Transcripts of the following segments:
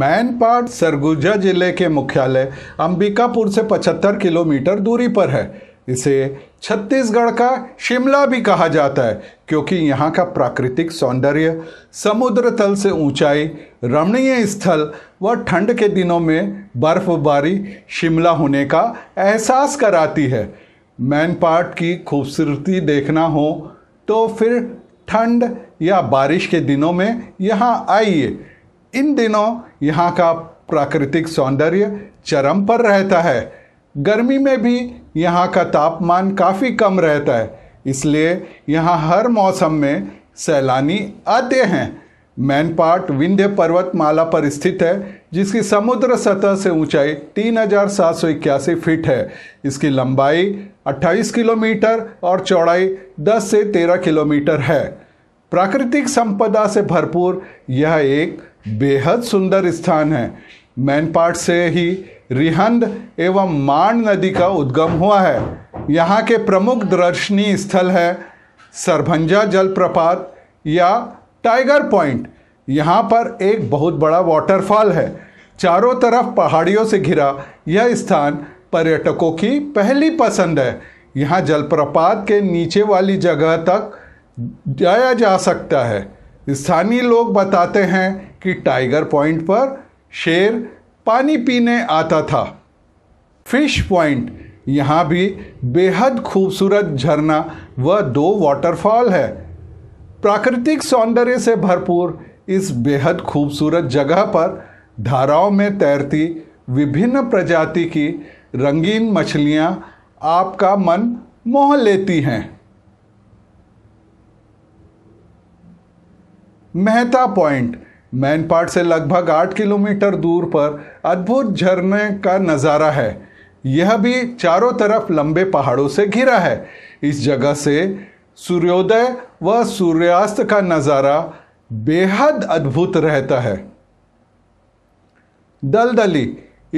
मैनपाट सरगुजा जिले के मुख्यालय अंबिकापुर से 75 किलोमीटर दूरी पर है इसे छत्तीसगढ़ का शिमला भी कहा जाता है क्योंकि यहाँ का प्राकृतिक सौंदर्य समुद्र तल से ऊंचाई रमणीय स्थल व ठंड के दिनों में बर्फबारी शिमला होने का एहसास कराती है मैनपाट की खूबसूरती देखना हो तो फिर ठंड या बारिश के दिनों में यहाँ आइए इन दिनों यहाँ का प्राकृतिक सौंदर्य चरम पर रहता है गर्मी में भी यहाँ का तापमान काफ़ी कम रहता है इसलिए यहाँ हर मौसम में सैलानी आते हैं मैन पार्ट विंध्य पर्वतमाला पर स्थित है जिसकी समुद्र सतह से ऊंचाई इक्यासी फीट है इसकी लंबाई 28 किलोमीटर और चौड़ाई 10 से 13 किलोमीटर है प्राकृतिक संपदा से भरपूर यह एक बेहद सुंदर स्थान है मैनपाट से ही रिहंद एवं मांड नदी का उद्गम हुआ है यहाँ के प्रमुख दर्शनीय स्थल है सरभंजा जलप्रपात या टाइगर पॉइंट यहाँ पर एक बहुत बड़ा वाटरफॉल है चारों तरफ पहाड़ियों से घिरा यह स्थान पर्यटकों की पहली पसंद है यहाँ जलप्रपात के नीचे वाली जगह तक जाया जा सकता है स्थानीय लोग बताते हैं कि टाइगर पॉइंट पर शेर पानी पीने आता था फिश पॉइंट यहाँ भी बेहद खूबसूरत झरना व दो वाटरफॉल है प्राकृतिक सौंदर्य से भरपूर इस बेहद खूबसूरत जगह पर धाराओं में तैरती विभिन्न प्रजाति की रंगीन मछलियाँ आपका मन मोह लेती हैं मेहता पॉइंट मैनपाट से लगभग आठ किलोमीटर दूर पर अद्भुत झरने का नज़ारा है यह भी चारों तरफ लंबे पहाड़ों से घिरा है इस जगह से सूर्योदय व सूर्यास्त का नज़ारा बेहद अद्भुत रहता है दलदली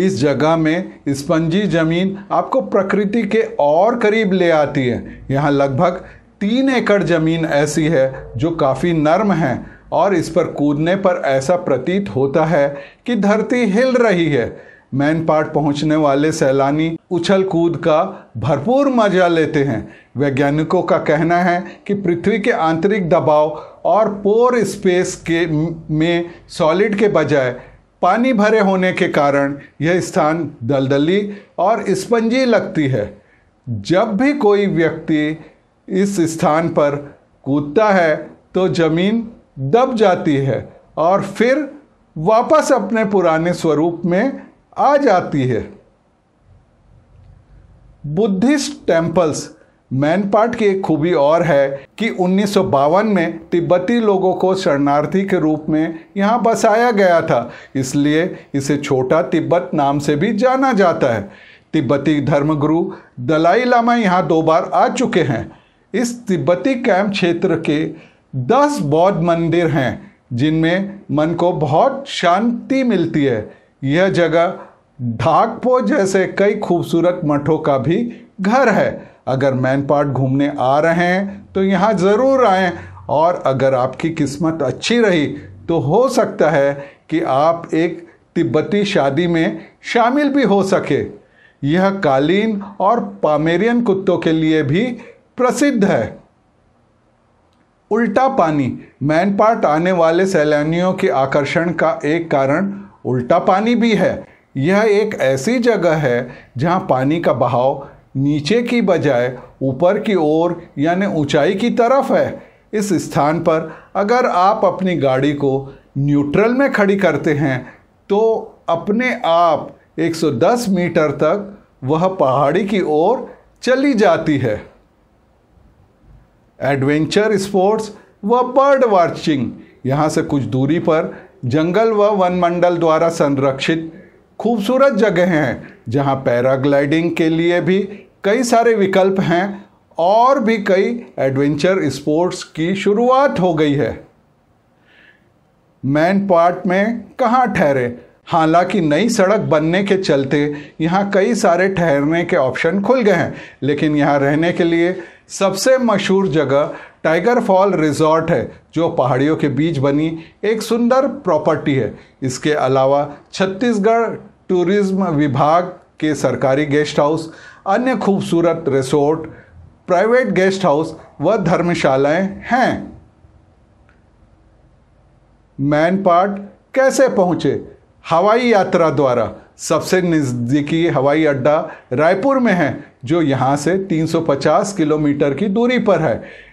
इस जगह में स्पंजी जमीन आपको प्रकृति के और करीब ले आती है यहाँ लगभग तीन एकड़ जमीन ऐसी है जो काफ़ी नर्म है और इस पर कूदने पर ऐसा प्रतीत होता है कि धरती हिल रही है मैन पार्ट पहुंचने वाले सैलानी उछल कूद का भरपूर मजा लेते हैं वैज्ञानिकों का कहना है कि पृथ्वी के आंतरिक दबाव और पोर स्पेस के में सॉलिड के बजाय पानी भरे होने के कारण यह स्थान दलदली और स्पंजी लगती है जब भी कोई व्यक्ति इस स्थान पर कूदता है तो ज़मीन दब जाती है और फिर वापस अपने पुराने स्वरूप में आ जाती है बुद्धिस्ट टेम्पल्स पार्ट की एक खूबी और है कि उन्नीस में तिब्बती लोगों को शरणार्थी के रूप में यहाँ बसाया गया था इसलिए इसे छोटा तिब्बत नाम से भी जाना जाता है तिब्बती धर्मगुरु दलाई लामा यहाँ दो बार आ चुके हैं इस तिब्बती कैंप क्षेत्र के दस बौद्ध मंदिर हैं जिनमें मन को बहुत शांति मिलती है यह जगह ढाकपो जैसे कई खूबसूरत मठों का भी घर है अगर मैनपाट घूमने आ रहे हैं तो यहाँ ज़रूर आएँ और अगर आपकी किस्मत अच्छी रही तो हो सकता है कि आप एक तिब्बती शादी में शामिल भी हो सके यह कालीन और पामेरियन कुत्तों के लिए भी प्रसिद्ध है उल्टा पानी मैन पार्ट आने वाले सैलानियों के आकर्षण का एक कारण उल्टा पानी भी है यह एक ऐसी जगह है जहां पानी का बहाव नीचे की बजाय ऊपर की ओर यानी ऊंचाई की तरफ है इस स्थान पर अगर आप अपनी गाड़ी को न्यूट्रल में खड़ी करते हैं तो अपने आप 110 मीटर तक वह पहाड़ी की ओर चली जाती है एडवेंचर स्पोर्ट्स व बर्ड वॉचिंग यहाँ से कुछ दूरी पर जंगल व वन मंडल द्वारा संरक्षित खूबसूरत जगह हैं जहाँ पैराग्लाइडिंग के लिए भी कई सारे विकल्प हैं और भी कई एडवेंचर स्पोर्ट्स की शुरुआत हो गई है मैन पार्ट में कहाँ ठहरे हालांकि नई सड़क बनने के चलते यहाँ कई सारे ठहरने के ऑप्शन खुल गए हैं लेकिन यहाँ रहने के लिए सबसे मशहूर जगह टाइगर फॉल रिजॉर्ट है जो पहाड़ियों के बीच बनी एक सुंदर प्रॉपर्टी है इसके अलावा छत्तीसगढ़ टूरिज्म विभाग के सरकारी गेस्ट हाउस अन्य खूबसूरत रिसोर्ट प्राइवेट गेस्ट हाउस व धर्मशालाएं हैं मैन पार्ट कैसे पहुँचे हवाई यात्रा द्वारा सबसे नज़दीकी हवाई अड्डा रायपुर में है जो यहाँ से 350 किलोमीटर की दूरी पर है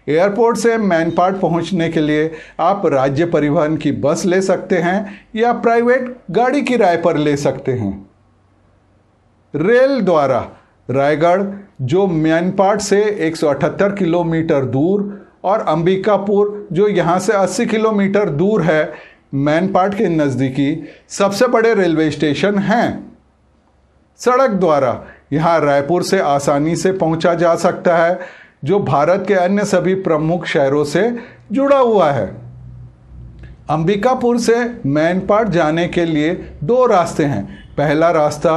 एयरपोर्ट से मैनपाट पहुँचने के लिए आप राज्य परिवहन की बस ले सकते हैं या प्राइवेट गाड़ी किराए पर ले सकते हैं रेल द्वारा रायगढ़ जो मैनपाट से 178 किलोमीटर दूर और अंबिकापुर जो यहाँ से 80 किलोमीटर दूर है मैनपाट के नज़दीकी सबसे बड़े रेलवे स्टेशन हैं सड़क द्वारा यहाँ रायपुर से आसानी से पहुँचा जा सकता है जो भारत के अन्य सभी प्रमुख शहरों से जुड़ा हुआ है अंबिकापुर से मैनपाट जाने के लिए दो रास्ते हैं पहला रास्ता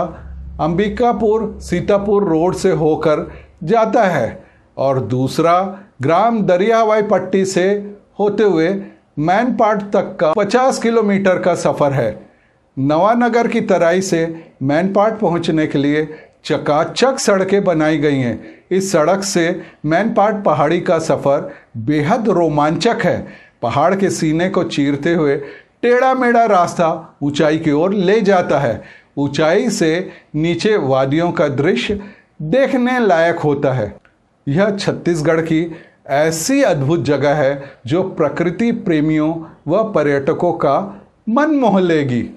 अंबिकापुर सीतापुर रोड से होकर जाता है और दूसरा ग्राम दरियावाई पट्टी से होते हुए मैनपाट तक का 50 किलोमीटर का सफ़र है नवानगर की तराई से मैनपाट पहुंचने के लिए चकाचक सड़कें बनाई गई हैं इस सड़क से मैनपाट पहाड़ी का सफ़र बेहद रोमांचक है पहाड़ के सीने को चीरते हुए टेढ़ा मेढ़ा रास्ता ऊंचाई की ओर ले जाता है ऊंचाई से नीचे वादियों का दृश्य देखने लायक होता है यह छत्तीसगढ़ की ऐसी अद्भुत जगह है जो प्रकृति प्रेमियों व पर्यटकों का मन मोह लेगी